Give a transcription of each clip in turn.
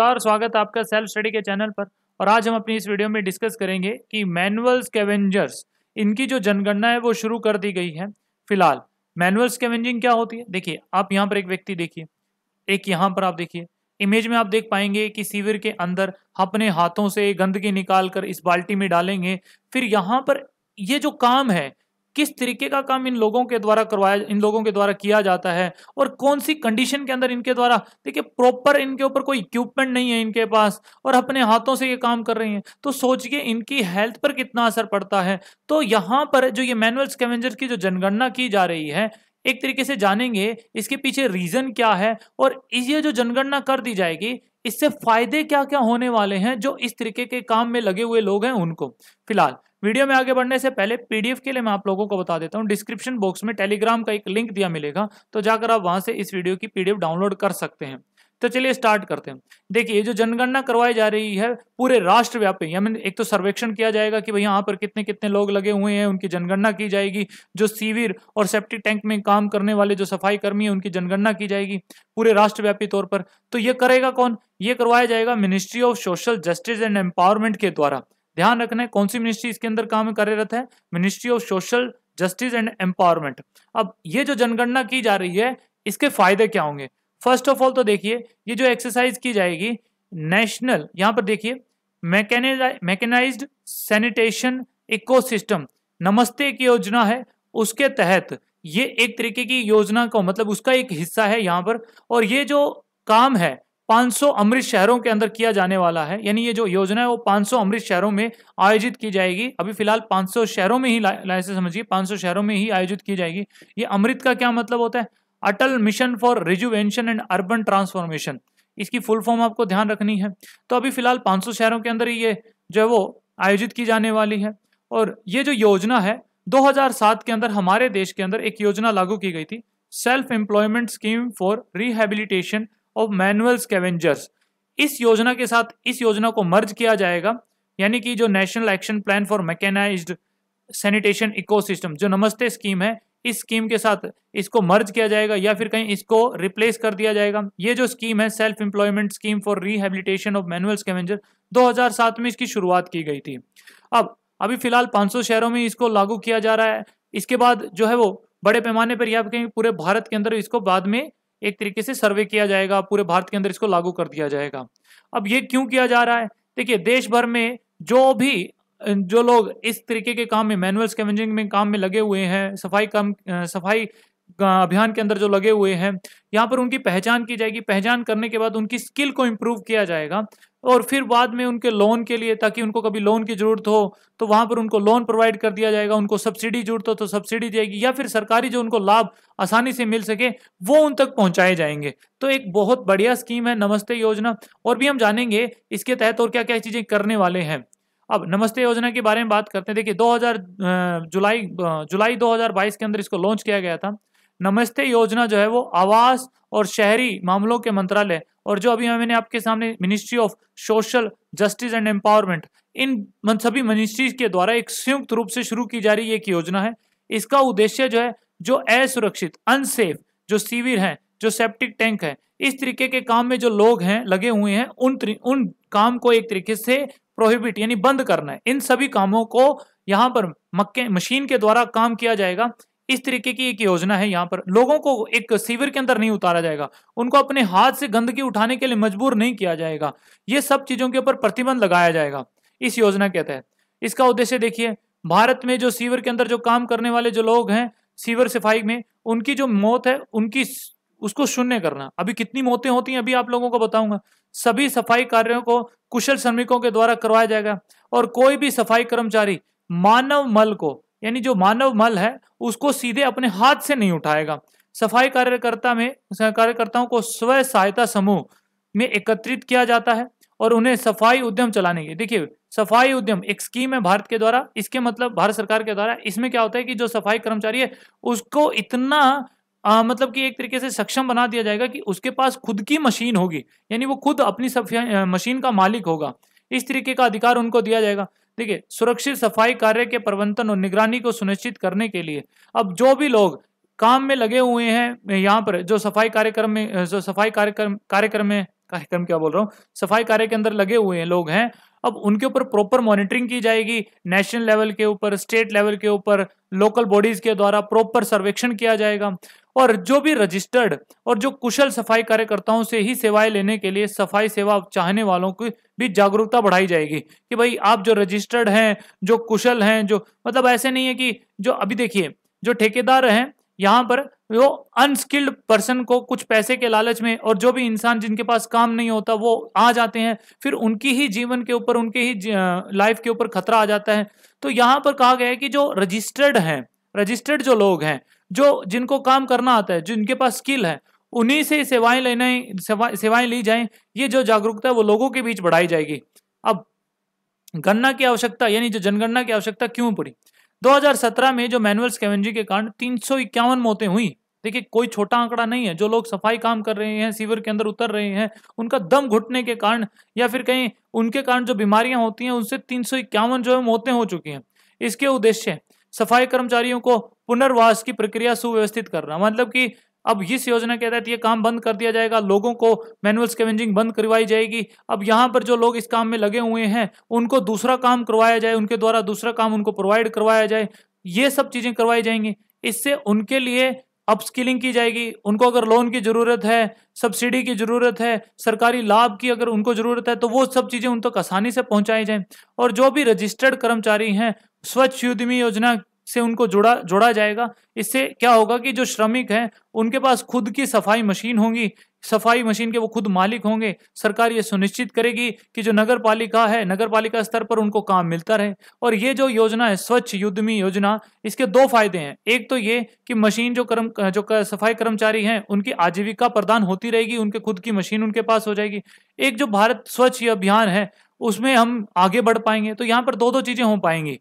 और स्वागत आपका सेल्फ स्टडी के चैनल पर और आज हम अपनी इस वीडियो में डिस्कस करेंगे कि मैनुअल स्केवेंजर्स इनकी जो जनगणना है वो शुरू कर दी गई है फिलहाल मैनुअल स्केवेंजिंग क्या होती है देखिए आप यहाँ पर एक व्यक्ति देखिए एक यहाँ पर आप देखिए इमेज में आप देख पाएंगे कि सीवर के अंदर अपने हाथों से गंदगी निकाल कर इस बाल्टी में डालेंगे फिर यहाँ पर ये जो काम है किस तरीके का काम इन लोगों के द्वारा करवाया इन लोगों के द्वारा किया जाता है और कौन सी कंडीशन के अंदर इनके द्वारा देखिए प्रॉपर इनके ऊपर कोई इक्विपमेंट नहीं है इनके पास और अपने हाथों से ये काम कर रही हैं तो सोचिए इनकी हेल्थ पर कितना असर पड़ता है तो यहाँ पर जो ये मैनुअल स्केवेंजर की जो जनगणना की जा रही है एक तरीके से जानेंगे इसके पीछे रीजन क्या है और ये जो जनगणना कर दी जाएगी इससे फायदे क्या क्या होने वाले हैं जो इस तरीके के काम में लगे हुए लोग हैं उनको फिलहाल वीडियो में आगे बढ़ने से पहले पीडीएफ के लिए मैं आप लोगों को बता देता हूँ डिस्क्रिप्शन बॉक्स में टेलीग्राम का एक लिंक दिया मिलेगा तो जाकर आप वहाँ से इस वीडियो की पीडीएफ डाउनलोड कर सकते हैं तो चलिए स्टार्ट करते हैं देखिए जो जनगणना करवाई जा रही है पूरे राष्ट्रव्यापी यानी एक तो सर्वेक्षण किया जाएगा कि भाई यहाँ पर कितने कितने लोग लगे हुए हैं उनकी जनगणना की जाएगी जो सीविर और सेप्टिक टैंक में काम करने वाले जो सफाई कर्मी है उनकी जनगणना की जाएगी पूरे राष्ट्रव्यापी तौर पर तो ये करेगा कौन ये करवाया जाएगा ministry of social justice and empowerment के द्वारा ध्यान रखना है कौन सी मिनिस्ट्री इसके अंदर काम कार्यरत है ministry of social justice and empowerment अब ये जो जनगणना की जा रही है इसके फायदे क्या होंगे फर्स्ट ऑफ ऑल तो देखिए ये जो एक्सरसाइज की जाएगी नेशनल यहाँ पर देखिए मैकेनाइज सैनिटेशन इकोसिस्टम नमस्ते की योजना है उसके तहत ये एक तरीके की योजना का मतलब उसका एक हिस्सा है यहाँ पर और ये जो काम है 500 अमृत शहरों के अंदर किया जाने वाला है यानी ये जो योजना है वो 500 अमृत शहरों में आयोजित की जाएगी अभी फिलहाल 500 शहरों में ही लाइसे समझिए 500 शहरों में ही आयोजित की जाएगी ये अमृत का क्या मतलब होता है Atal mission for rejuvenation and urban transformation इसकी फुल फॉर्म आपको ध्यान रखनी है तो अभी फिलहाल पांच शहरों के अंदर ये जो है वो आयोजित की जाने वाली है और ये जो योजना है दो के अंदर हमारे देश के अंदर एक योजना लागू की गई थी self employment scheme for rehabilitation of manual scavengers इस योजना के साथ इस योजना को मर्ज किया जाएगा यानी कि जो national action plan for mechanise sanitation ecosystem जो नमस्ते स्कीम है इस स्कीम के साथ इसको मर्ज किया जाएगा या फिर कहीं इसको रिप्लेस कर दिया जाएगा ये जो स्कीम है self employment scheme for rehabilitation of manual scavenger 2007 में इसकी शुरुआत की गई थी अब अभी फिलहाल 500 शहरों में इसको लागू किया जा रहा है इसके बाद जो है वो बड़े पैमाने पर या कहीं पूरे भारत के अंदर इसको बाद में एक तरीके से सर्वे किया जाएगा पूरे भारत के अंदर इसको लागू कर दिया जाएगा अब ये क्यों किया जा रहा है देखिए देश भर में जो भी जो लोग इस तरीके के काम में मैनुअल स्केवेंजिंग में काम में लगे हुए हैं सफाई काम सफाई अभियान के अंदर जो लगे हुए हैं यहाँ पर उनकी पहचान की जाएगी पहचान करने के बाद उनकी स्किल को इम्प्रूव किया जाएगा और फिर बाद में उनके लोन के लिए ताकि उनको कभी लोन की जरूरत हो तो वहाँ पर उनको लोन प्रोवाइड कर दिया जाएगा उनको सब्सिडी जरूरत हो तो सब्सिडी जाएगी या फिर सरकारी जो उनको लाभ आसानी से मिल सके वो उन तक पहुँचाए जाएंगे तो एक बहुत बढ़िया स्कीम है नमस्ते योजना और भी हम जानेंगे इसके तहत और क्या क्या चीज़ें करने वाले हैं अब नमस्ते योजना के बारे में बात करते हैं देखिए 2000 जुलाई जुलाई 2022 के अंदर इसको लॉन्च किया गया था नमस्ते योजना जो है वो आवास और शहरी मामलों के मंत्रालय और जो अभी मैंने आपके सामने ministry of social justice and empowerment इन सभी मिनिस्ट्रीज के द्वारा एक संयुक्त रूप से शुरू की जा रही एक योजना है इसका उद्देश्य जो है जो असुरक्षित अनसेफ जो सीविर है जो सेप्टिक टैंक है इस तरीके के काम में जो लोग हैं लगे हुए हैं उन उन काम को एक तरीके से प्रोहिबिट यानी बंद करना है इन सभी कामों को यहाँ पर मक्के मशीन के द्वारा काम किया जाएगा इस तरीके की एक योजना है यहाँ पर लोगों को एक सीवर के अंदर नहीं उतारा जाएगा उनको अपने हाथ से गंदगी उठाने के लिए मजबूर नहीं किया जाएगा ये सब चीजों के ऊपर प्रतिबंध लगाया जाएगा इस योजना के तहत इसका उद्देश्य देखिए भारत में जो सीवर के अंदर जो काम करने वाले जो लोग हैं सीवर सफाई में उनकी जो मौत है उनकी उसको शून्य करना अभी कितनी मौतें होती हैं अभी आप लोगों को बताऊंगा सभी सफाई कार्यों को कुशल श्रमिकों के द्वारा करवाया जाएगा और कोई भी सफाई कर्मचारी मानव मल को यानी जो मानव मल है उसको सीधे अपने हाथ से नहीं उठाएगा सफाई कार्यकर्ता में कार्यकर्ताओं को स्व सहायता समूह में एकत्रित किया जाता है और उन्हें सफाई उद्यम चलाने के देखिए सफाई उद्यम एक स्कीम है भारत के द्वारा इसके मतलब भारत सरकार के द्वारा इसमें क्या होता है कि जो सफाई कर्मचारी है उसको इतना आ, मतलब कि एक तरीके से सक्षम बना दिया जाएगा कि उसके पास खुद की मशीन होगी यानी वो खुद अपनी सफाई मशीन का मालिक होगा इस तरीके का अधिकार उनको दिया जाएगा देखिए सुरक्षित सफाई कार्य के प्रबंधन और निगरानी को सुनिश्चित करने के लिए अब जो भी लोग काम में लगे हुए हैं यहाँ पर जो सफाई कार्यक्रम में जो सफाई कार्यक्रम कार्यक्रम में कार्यक्रम क्या बोल रहा हूँ सफाई कार्य के अंदर लगे हुए हैं लोग हैं अब उनके ऊपर प्रॉपर मॉनिटरिंग की जाएगी नेशनल लेवल के ऊपर स्टेट लेवल के ऊपर लोकल बॉडीज के द्वारा प्रॉपर सर्वेक्षण किया जाएगा और जो भी रजिस्टर्ड और जो कुशल सफाई कार्यकर्ताओं से ही सेवाएं लेने के लिए सफाई सेवा चाहने वालों की भी जागरूकता बढ़ाई जाएगी कि भाई आप जो रजिस्टर्ड हैं जो कुशल हैं जो मतलब ऐसे नहीं है कि जो अभी देखिए जो ठेकेदार हैं यहाँ पर वो अनस्किल्ड पर्सन को कुछ पैसे के लालच में और जो भी इंसान जिनके पास काम नहीं होता वो आ जाते हैं फिर उनकी ही जीवन के ऊपर उनके ही लाइफ के ऊपर खतरा आ जाता है तो यहाँ पर कहा गया है कि जो रजिस्टर्ड हैं रजिस्टर्ड जो लोग हैं जो जिनको काम करना आता है जिनके पास स्किल है उन्हीं से सेवाएं लेना सेवाएं ली जाएं ये जो जागरूकता है वो लोगों के बीच बढ़ाई जाएगी अब गणना की आवश्यकता यानी जो जनगणना की आवश्यकता क्यों पड़ी 2017 में जो मैनुअल स्केवेंजी के कारण तीन सौ मौतें हुई देखिए कोई छोटा आंकड़ा नहीं है जो लोग सफाई काम कर रहे हैं सीवर के अंदर उतर रहे हैं उनका दम घुटने के कारण या फिर कहीं उनके कारण जो बीमारियां होती हैं उनसे तीन सौ इक्यावन जो है मौतें हो चुकी हैं इसके उद्देश्य सफाई कर्मचारियों को पुनर्वास की प्रक्रिया सुव्यवस्थित करना मतलब कि अब इस योजना के तहत ये काम बंद कर दिया जाएगा लोगों को मैनुअल स्केवेंजिंग बंद करवाई जाएगी अब यहाँ पर जो लोग इस काम में लगे हुए हैं उनको दूसरा काम करवाया जाए उनके द्वारा दूसरा काम उनको प्रोवाइड करवाया जाए ये सब चीज़ें करवाई जाएंगी इससे उनके लिए अपस्किलिंग की जाएगी उनको अगर लोन की ज़रूरत है सब्सिडी की ज़रूरत है सरकारी लाभ की अगर उनको ज़रूरत है तो वो सब चीज़ें उन तक आसानी से पहुंचाई जाए और जो भी रजिस्टर्ड कर्मचारी हैं स्वच्छ उद्यमी योजना से उनको जोड़ा जोड़ा जाएगा इससे क्या होगा कि जो श्रमिक हैं उनके पास खुद की सफाई मशीन होंगी सफाई मशीन के वो खुद मालिक होंगे सरकार ये सुनिश्चित करेगी कि जो नगर पालिका है नगर पालिका स्तर पर उनको काम मिलता रहे और ये जो योजना है स्वच्छ युद्धमी योजना इसके दो फायदे हैं एक तो ये कि मशीन जो कर्म जो कर, सफाई कर्मचारी हैं उनकी आजीविका प्रदान होती रहेगी उनके खुद की मशीन उनके पास हो जाएगी एक जो भारत स्वच्छ अभियान है उसमें हम आगे बढ़ पाएंगे तो यहाँ पर दो दो चीजें हो पाएंगी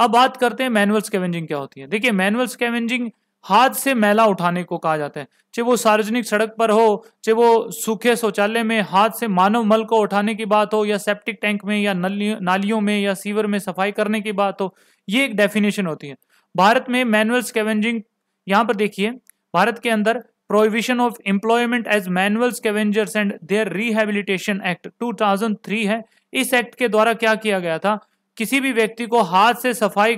अब बात करते हैं मैनुअल स्केवेंजिंग क्या होती है देखिए मैनुअल स्केवेंजिंग हाथ से मैला उठाने को कहा जाता है चाहे वो सार्वजनिक सड़क पर हो चाहे वो सूखे शौचालय में हाथ से मानव मल को उठाने की बात हो या सेप्टिक टैंक में या नालियों में या सीवर में सफाई करने की बात हो ये एक डेफिनेशन होती है भारत में मैनुअल स्केवेंजिंग यहाँ पर देखिए भारत के अंदर prohibition of employment as manual scavengers and their rehabilitation act 2003 है इस एक्ट के द्वारा क्या किया गया था किसी भी व्यक्ति को हाथ से सफाई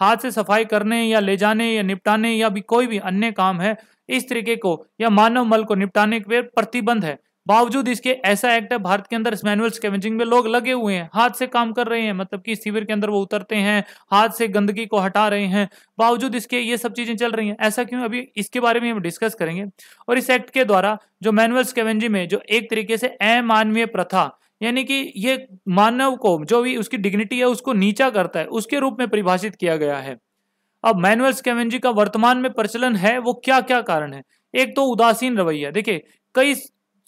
हाथ से सफाई करने या ले जाने या निपटाने या भी कोई भी अन्य काम है इस तरीके को या मानव मल को निपटाने के प्रतिबंध है बावजूद इसके ऐसा एक्ट है भारत के अंदर इस मैनुअल स्केवेंजिंग में लोग लगे हुए हैं हाथ से काम कर रहे हैं मतलब कि शिविर के अंदर वो उतरते हैं हाथ से गंदगी को हटा रहे हैं बावजूद इसके ये सब चीजें चल रही हैं ऐसा क्यों अभी इसके बारे में हम डिस्कस करेंगे और इस एक्ट के द्वारा जो मैनुअल स्केवेंजिंग में जो एक तरीके से अमानवीय प्रथा यानी कि ये मानव को जो भी उसकी डिग्निटी है उसको नीचा करता है उसके रूप में परिभाषित किया गया है अब मैनुअल स्केवेंजी का वर्तमान में प्रचलन है वो क्या क्या कारण है एक तो उदासीन रवैया देखिए कई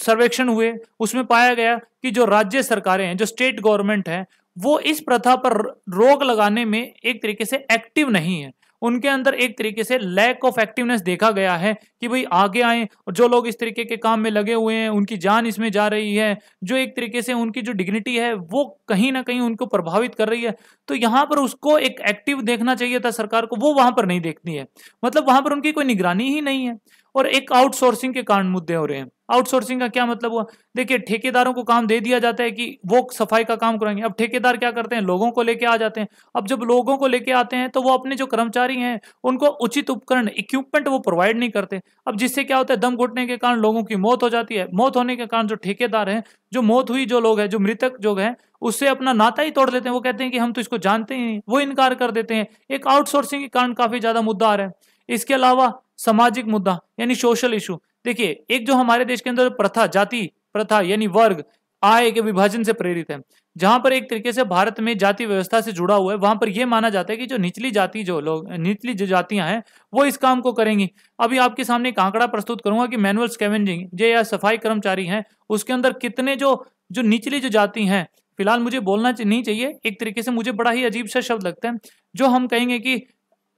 सर्वेक्षण हुए उसमें पाया गया कि जो राज्य सरकारें हैं जो स्टेट गवर्नमेंट है वो इस प्रथा पर रोक लगाने में एक तरीके से एक्टिव नहीं है उनके अंदर एक तरीके से लैक ऑफ एक्टिवनेस देखा गया है कि भाई आगे आए और जो लोग इस तरीके के काम में लगे हुए हैं उनकी जान इसमें जा रही है जो एक तरीके से उनकी जो डिग्निटी है वो कहीं ना कहीं उनको प्रभावित कर रही है तो यहाँ पर उसको एक एक्टिव देखना चाहिए था सरकार को वो वहां पर नहीं देखती है मतलब वहां पर उनकी कोई निगरानी ही नहीं है और एक आउटसोर्सिंग के कारण मुद्दे हो रहे हैं आउटसोर्सिंग का क्या मतलब हुआ देखिए ठेकेदारों को काम दे दिया जाता है कि वो सफाई का काम कराएंगे अब ठेकेदार क्या करते हैं लोगों को लेके आ जाते हैं अब जब लोगों को लेके आते हैं तो वो अपने जो कर्मचारी हैं उनको उचित उपकरण इक्विपमेंट वो प्रोवाइड नहीं करते अब जिससे क्या होता है दम घुटने के कारण लोगों की मौत हो जाती है मौत होने के कारण जो ठेकेदार हैं जो मौत हुई जो लोग हैं जो मृतक जो है उससे अपना नाता ही तोड़ देते हैं वो कहते हैं कि हम तो इसको जानते ही नहीं वो इनकार कर देते हैं एक आउटसोर्सिंग के कारण काफी ज्यादा मुद्दा आ रहा है इसके अलावा सामाजिक मुद्दा यानी सोशल इशू देखिए एक जो हमारे देश के अंदर प्रथा जाति प्रथा यानी वर्ग आय के विभाजन से प्रेरित है जहां पर एक तरीके से भारत में जाति व्यवस्था से जुड़ा हुआ है वहां पर यह माना जाता है कि जो निचली जाति जो लोग निचली जो जातियां हैं वो इस काम को करेंगी अभी आपके सामने एक आंकड़ा प्रस्तुत करूंगा कि मैनुअल स्केवेंजिंग जो या सफाई कर्मचारी हैं उसके अंदर कितने जो जो निचली जो जाति हैं फिलहाल मुझे बोलना नहीं चाहिए एक तरीके से मुझे बड़ा ही अजीब सा शब्द लगता है जो हम कहेंगे कि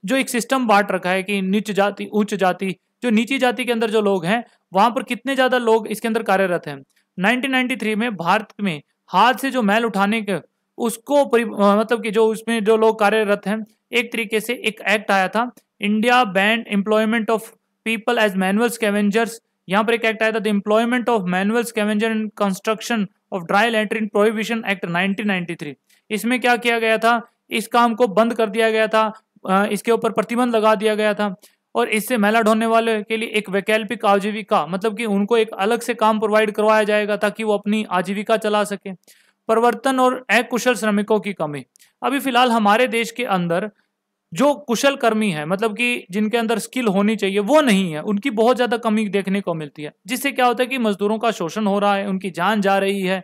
जो एक सिस्टम बांट रखा है कि नीच जाति उच्च जाति जो नीची जाति के अंदर जो लोग हैं वहां पर कितने ज्यादा लोग इसके अंदर कार्यरत हैं 1993 में भारत में हाथ से जो मैल उठाने के उसको मतलब कि जो उसमें जो लोग कार्यरत हैं एक तरीके से एक एक्ट आया था India banned employment of people as manual scavengers यहाँ पर एक एक्ट आया था the employment of manual scavenger and construction of dry लैंड इन प्रोहिबिशन एक्ट 1993 इसमें क्या किया गया था इस काम को बंद कर दिया गया था इसके ऊपर प्रतिबंध लगा दिया गया था और इससे महिला ढोने वाले के लिए एक वैकल्पिक आजीविका मतलब कि उनको एक अलग से काम प्रोवाइड करवाया जाएगा ताकि वो अपनी आजीविका चला सके परिवर्तन और अकुशल श्रमिकों की कमी अभी फिलहाल हमारे देश के अंदर जो कुशल कर्मी है मतलब कि जिनके अंदर स्किल होनी चाहिए वो नहीं है उनकी बहुत ज़्यादा कमी देखने को मिलती है जिससे क्या होता है कि मजदूरों का शोषण हो रहा है उनकी जान जा रही है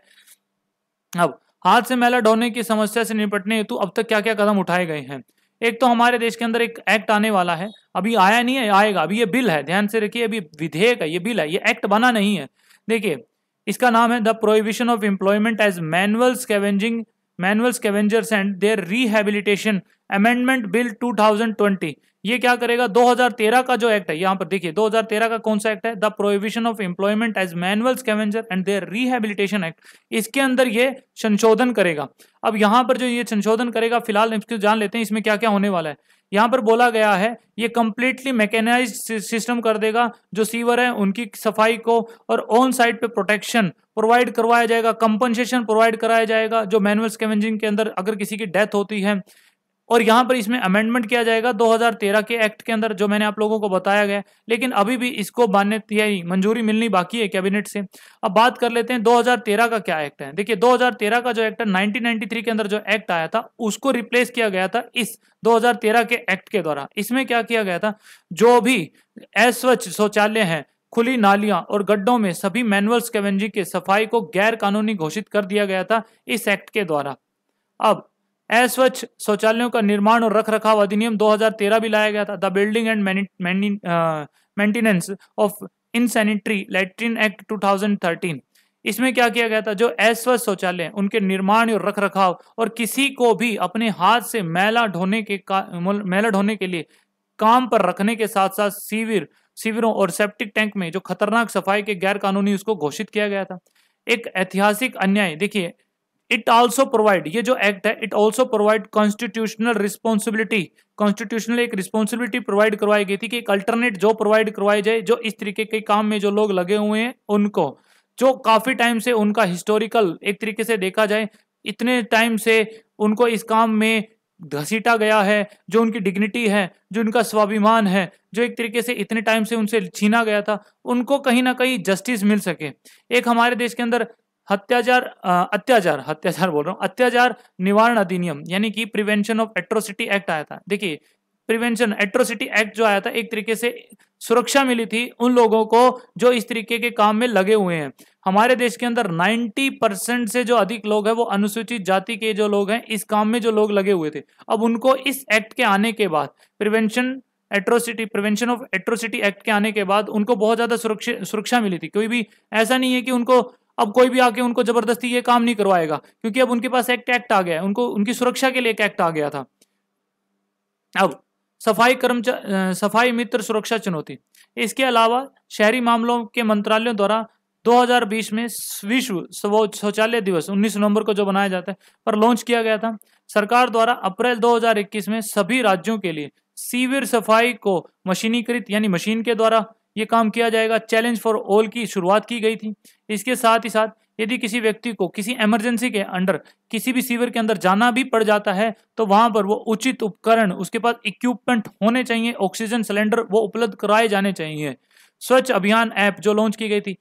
अब हाथ से मैला ढोने की समस्या से निपटने हेतु अब तक क्या क्या कदम उठाए गए हैं एक तो हमारे देश के अंदर एक एक्ट आने वाला है अभी आया नहीं है आएगा अभी ये बिल है ध्यान से रखिए अभी विधेयक है ये बिल है ये एक्ट बना नहीं है देखिए इसका नाम है the prohibition of employment as manual scavenging manual scavengers and their rehabilitation amendment bill 2020 ये क्या करेगा 2013 का जो एक्ट है यहाँ पर देखिए 2013 का कौन सा एक्ट है the prohibition of employment as manual scavenger and their rehabilitation act इसके अंदर ये संशोधन करेगा अब यहाँ पर जो ये संशोधन करेगा फिलहाल इसको जान लेते हैं इसमें क्या क्या होने वाला है यहाँ पर बोला गया है ये कंप्लीटली मैकेनाइज सिस्टम कर देगा जो सीवर है उनकी सफाई को और ऑन साइड पे प्रोटेक्शन प्रोवाइड करवाया जाएगा कंपनसेशन प्रोवाइड कराया जाएगा जो मैनुअल स्केवेंजिंग के अंदर अगर किसी की डेथ होती है और यहाँ पर इसमें अमेंडमेंट किया जाएगा 2013 के एक्ट के अंदर जो मैंने आप लोगों को बताया गया लेकिन अभी भी इसको मान्यता मंजूरी मिलनी बाकी है कैबिनेट से अब बात कर लेते हैं 2013 का क्या एक्ट है देखिए 2013 का जो एक्ट है 1993 के अंदर जो एक्ट आया था उसको रिप्लेस किया गया था इस 2013 के एक्ट के द्वारा इसमें क्या किया गया था जो भी अस्वच्छ शौचालय है खुली नालियां और गड्ढों में सभी मैनुअल स्केवेंजी के सफाई को गैर कानूनी घोषित कर दिया गया था इस एक्ट के द्वारा अब अस्वच्छ शौचालयों का निर्माण और रख रखाव अधिनियम 2013 भी लाया गया था the building and maintenance of insanitary latrine act 2013 इसमें क्या किया गया था जो अस्वच्छ शौचालय उनके निर्माण और रख रखाव और किसी को भी अपने हाथ से मैला ढोने के मैला ढोने के लिए काम पर रखने के साथ साथ शिविर शिविरों और सेप्टिक टैंक में जो खतरनाक सफाई के गैर कानूनी उसको घोषित किया गया था एक ऐतिहासिक अन्याय देखिए इट ऑल्सो प्रोवाइड ये जो एक्ट है it also provide constitutional responsibility constitutional एक रिस्पॉन्सिबिलिटी प्रोवाइड करवाई गई थी कि एक अल्टरनेट जो प्रोवाइड करवाई जाए जो इस तरीके के काम में जो लोग लगे हुए हैं उनको जो काफी टाइम से उनका हिस्टोरिकल एक तरीके से देखा जाए इतने टाइम से उनको इस काम में घसीटा गया है जो उनकी डिग्निटी है जो उनका स्वाभिमान है जो एक तरीके से इतने टाइम से उनसे छीना गया था उनको कहीं ना कहीं जस्टिस मिल सके एक हमारे देश के अंदर हत्याचार अत्याचार हत्याचार बोल रहा हूँ अत्याचार निवारण अधिनियम यानी कि प्रिवेंशन ऑफ एट्रोसिटी एक्ट आया था देखिए प्रिवेंशन एट्रोसिटी एक्ट जो आया था एक तरीके से सुरक्षा मिली थी उन लोगों को जो इस तरीके के काम में लगे हुए हैं हमारे देश के अंदर 90 परसेंट से जो अधिक लोग हैं वो अनुसूचित जाति के जो लोग हैं इस काम में जो लोग लगे हुए थे अब उनको इस एक्ट के आने के बाद prevention atrocity prevention of atrocity act के आने के बाद उनको बहुत ज़्यादा सुरक्षा सुरक्षा मिली थी कोई भी ऐसा नहीं है कि उनको अब कोई भी आके उनको जबरदस्ती ये काम नहीं करवाएगा क्योंकि अब उनके पास एक्ट एक्ट आ गया है उनको उनकी सुरक्षा के लिए एक एक्ट आ गया था अब सफाई कर्मचारी सफाई मित्र सुरक्षा चुनौती इसके अलावा शहरी मामलों के मंत्रालयों द्वारा 2020 में विश्व शौचालय दिवस 19 नवंबर को जो बनाया जाता है पर लॉन्च किया गया था सरकार द्वारा अप्रैल 2021 में सभी राज्यों के लिए सीवियर सफाई को मशीनीकृत यानी मशीन के द्वारा ये काम किया जाएगा चैलेंज फॉर ऑल की शुरुआत की गई थी इसके साथ ही साथ यदि किसी व्यक्ति को किसी इमरजेंसी के अंडर किसी भी सीवर के अंदर जाना भी पड़ जाता है तो वहां पर वो उचित उपकरण उसके पास इक्विपमेंट होने चाहिए ऑक्सीजन सिलेंडर वो उपलब्ध कराए जाने चाहिए स्वच्छ अभियान ऐप जो लॉन्च की गई थी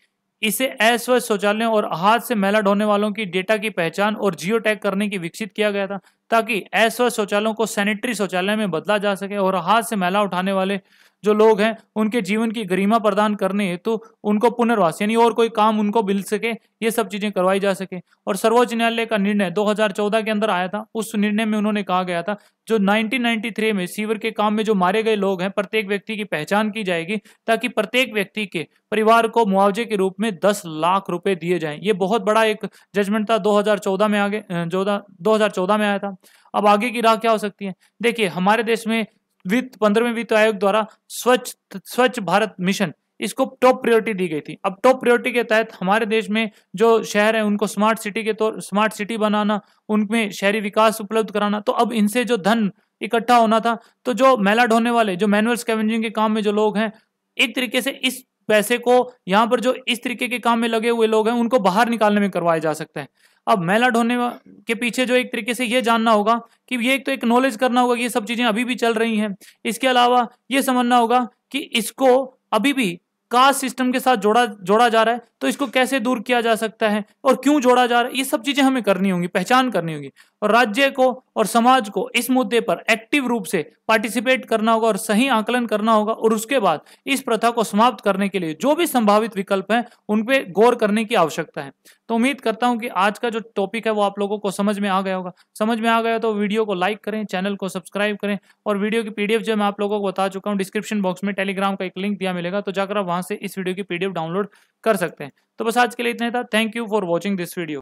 इसे अस्वच्छ शौचालयों और हाथ से मैला ढोने वालों की डेटा की पहचान और जियो टैग करने की विकसित किया गया था ताकि अस्वच्छ शौचालयों को सैनिटरी शौचालय में बदला जा सके और हाथ से मैला उठाने वाले जो लोग हैं उनके जीवन की गरिमा प्रदान करने हेतु तो उनको पुनर्वास यानी और कोई काम उनको मिल सके ये सब चीज़ें करवाई जा सके और सर्वोच्च न्यायालय का निर्णय 2014 के अंदर आया था उस निर्णय में उन्होंने कहा गया था जो 1993 में सीवर के काम में जो मारे गए लोग हैं प्रत्येक व्यक्ति की पहचान की जाएगी ताकि प्रत्येक व्यक्ति के परिवार को मुआवजे के रूप में 10 लाख रुपए दिए जाएं ये बहुत बड़ा एक जजमेंट था 2014 में आगे दो हजार में आया था अब आगे की राह क्या हो सकती है देखिए हमारे देश में वित्त पंद्रहवें वित्त आयोग द्वारा स्वच्छ स्वच्छ भारत मिशन इसको टॉप प्रायोरिटी दी गई थी अब टॉप प्रायोरिटी के तहत हमारे देश में जो शहर है उनको स्मार्ट सिटी के तौर स्मार्ट सिटी बनाना उनमें शहरी विकास उपलब्ध कराना तो अब इनसे जो धन इकट्ठा होना था तो जो मेला ढोने वाले जो मैनुअल स्कैवेंजिंग के काम में जो लोग हैं एक तरीके से इस पैसे को यहाँ पर जो इस तरीके के काम में लगे हुए लोग हैं उनको बाहर निकालने में करवाया जा सकता है अब मेला ढोने के पीछे जो एक तरीके से ये जानना होगा कि ये एक तो एक नॉलेज करना होगा कि ये सब चीज़ें अभी भी चल रही हैं इसके अलावा ये समझना होगा कि इसको अभी भी कास्ट सिस्टम के साथ जोड़ा जोड़ा जा रहा है तो इसको कैसे दूर किया जा सकता है और क्यों जोड़ा जा रहा है ये सब चीजें हमें करनी होंगी पहचान करनी होगी और राज्य को और समाज को इस मुद्दे पर एक्टिव रूप से पार्टिसिपेट करना होगा और सही आकलन करना होगा और उसके बाद इस प्रथा को समाप्त करने के लिए जो भी संभावित विकल्प है उनपे गौर करने की आवश्यकता है तो उम्मीद करता हूं कि आज का जो टॉपिक है वो आप लोगों को समझ में आ गया होगा समझ में आ गया तो वीडियो को लाइक करें चैनल को सब्सक्राइब करें और वीडियो की पीडीएफ जो मैं आप लोगों को बता चुका हूँ डिस्क्रिप्शन बॉक्स में टेलीग्राम का एक लिंक दिया मिलेगा तो जाकर आप वहां से इस वीडियो की पीडीएफ डाउनलोड कर सकते हैं तो बस आज के लिए इतना था thank you for watching this video